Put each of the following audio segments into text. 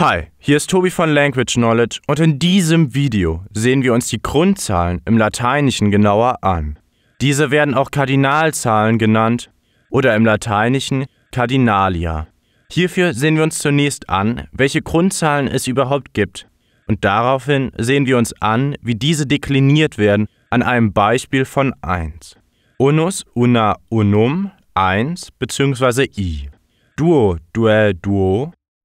Hi, hier ist Tobi von Language Knowledge und in diesem Video sehen wir uns die Grundzahlen im Lateinischen genauer an. Diese werden auch Kardinalzahlen genannt oder im Lateinischen Cardinalia. Hierfür sehen wir uns zunächst an, welche Grundzahlen es überhaupt gibt und daraufhin sehen wir uns an, wie diese dekliniert werden an einem Beispiel von 1. Unus, una, unum, 1 bzw. i. Duo, duel, duo,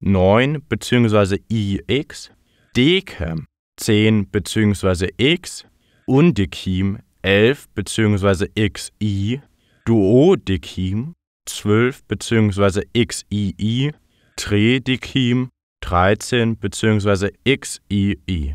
9 bzw. ix, Dekem 10 bzw. x, Undekim 11 bzw. xi, Duodekim 12 bzw. xii, Tredekim 13 bzw. xii.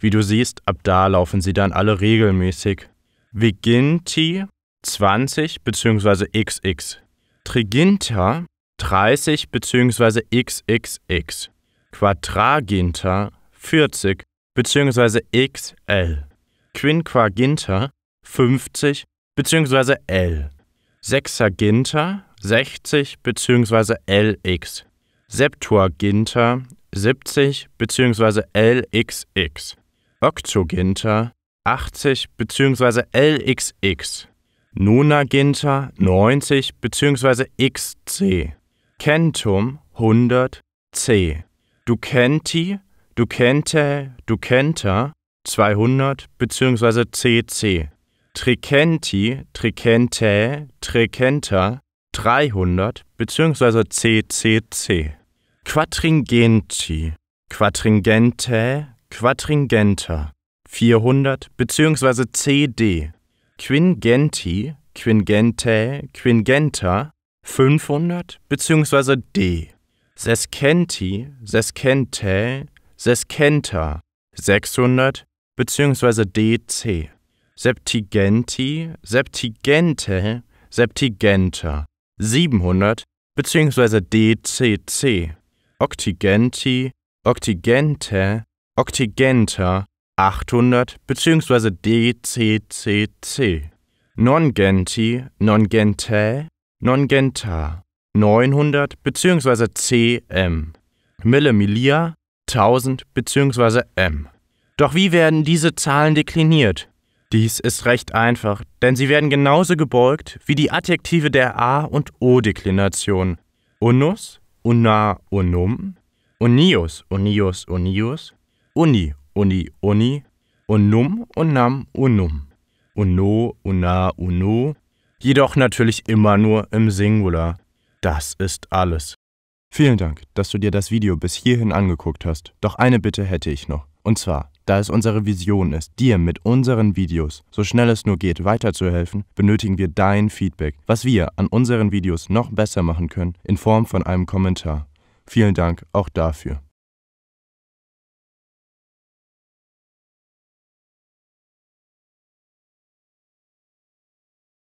Wie du siehst, ab da laufen sie dann alle regelmäßig. Viginti 20 bzw. xx, Triginta 30 bzw. XXX, Quadraginta 40 bzw. XL, Quinquaginta 50 bzw. L, Sexaginta 60 bzw. LX, Septuaginta 70 bzw. LXX, Octoginter 80 bzw. LXX, Nonaginter 90 bzw. XC. Kentum 100c. Du du Ducenti, du Ducenta 200 bzw. cc. Tricenti, Tricentae, Tricenta 300 bzw. ccc. Quatringenti, quatringente, quatringenta 400 bzw. cd. Quingenti, quingente, Quingenta 500 bzw. D. Sescenti, Sescentae, Sescenta 600 bzw. DC. Septigenti, Septigente, Septigenta 700 bzw. DCC. Octigenti, Octigente, Octigenta 800 bzw. DCCC. Nongenti, Nongentae, Nongenta 900 bzw. cm, Millimilia 1000 bzw. m. Doch wie werden diese Zahlen dekliniert? Dies ist recht einfach, denn sie werden genauso gebeugt wie die Adjektive der A- und O-Deklination. Unus, una, unum, unius, unius, unius, uni, uni, uni, unum, unam, unum, uno, una, uno, jedoch natürlich immer nur im Singular. Das ist alles. Vielen Dank, dass du dir das Video bis hierhin angeguckt hast. Doch eine Bitte hätte ich noch. Und zwar, da es unsere Vision ist, dir mit unseren Videos, so schnell es nur geht, weiterzuhelfen, benötigen wir dein Feedback, was wir an unseren Videos noch besser machen können, in Form von einem Kommentar. Vielen Dank auch dafür.